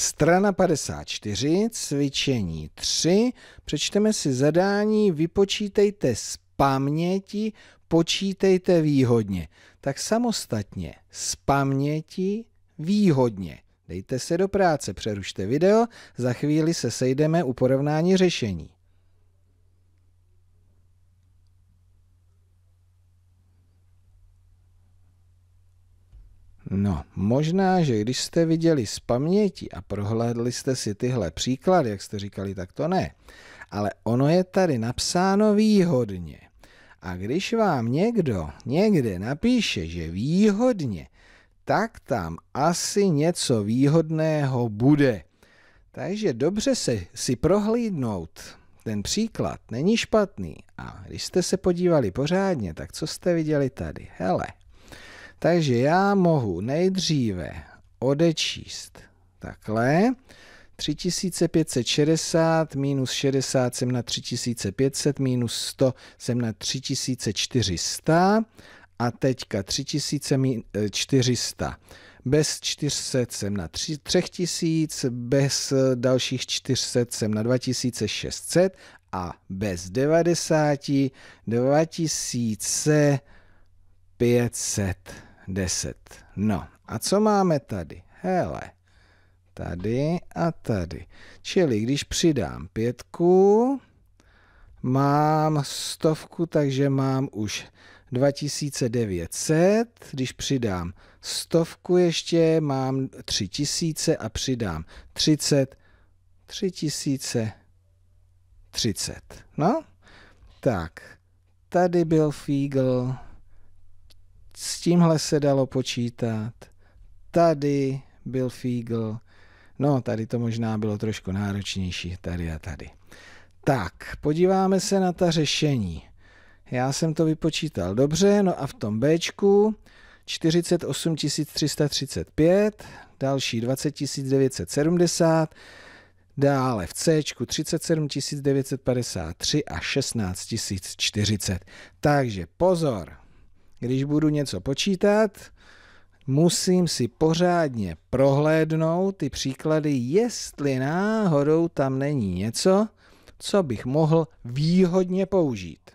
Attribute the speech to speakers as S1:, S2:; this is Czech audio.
S1: Strana 54, cvičení 3. Přečteme si zadání, vypočítejte z paměti, počítejte výhodně. Tak samostatně z paměti výhodně. Dejte se do práce, přerušte video, za chvíli se sejdeme u porovnání řešení. No, možná, že když jste viděli z paměti a prohlédli jste si tyhle příklady, jak jste říkali, tak to ne. Ale ono je tady napsáno výhodně. A když vám někdo někde napíše, že výhodně, tak tam asi něco výhodného bude. Takže dobře se, si prohlídnout ten příklad, není špatný. A když jste se podívali pořádně, tak co jste viděli tady? Hele, takže já mohu nejdříve odečíst takhle. 3560 minus 60 jsem na 3500, minus 100 jsem na 3400 a teďka 3400. Bez 400 jsem na 3000, bez dalších 400 jsem na 2600 a bez 90 2500. 10. No, a co máme tady? Hele, tady a tady. Čili když přidám pětku, mám stovku, takže mám už 2900. Když přidám stovku ještě, mám 3000 a přidám 30, 3030. No, tak, tady byl fígl. S tímhle se dalo počítat. Tady byl Fígl. No, tady to možná bylo trošku náročnější, tady a tady. Tak, podíváme se na ta řešení. Já jsem to vypočítal dobře, no a v tom B 48 335, další 20 970, dále v C 37 953 a 16 040. Takže pozor, když budu něco počítat, musím si pořádně prohlédnout ty příklady, jestli náhodou tam není něco, co bych mohl výhodně použít.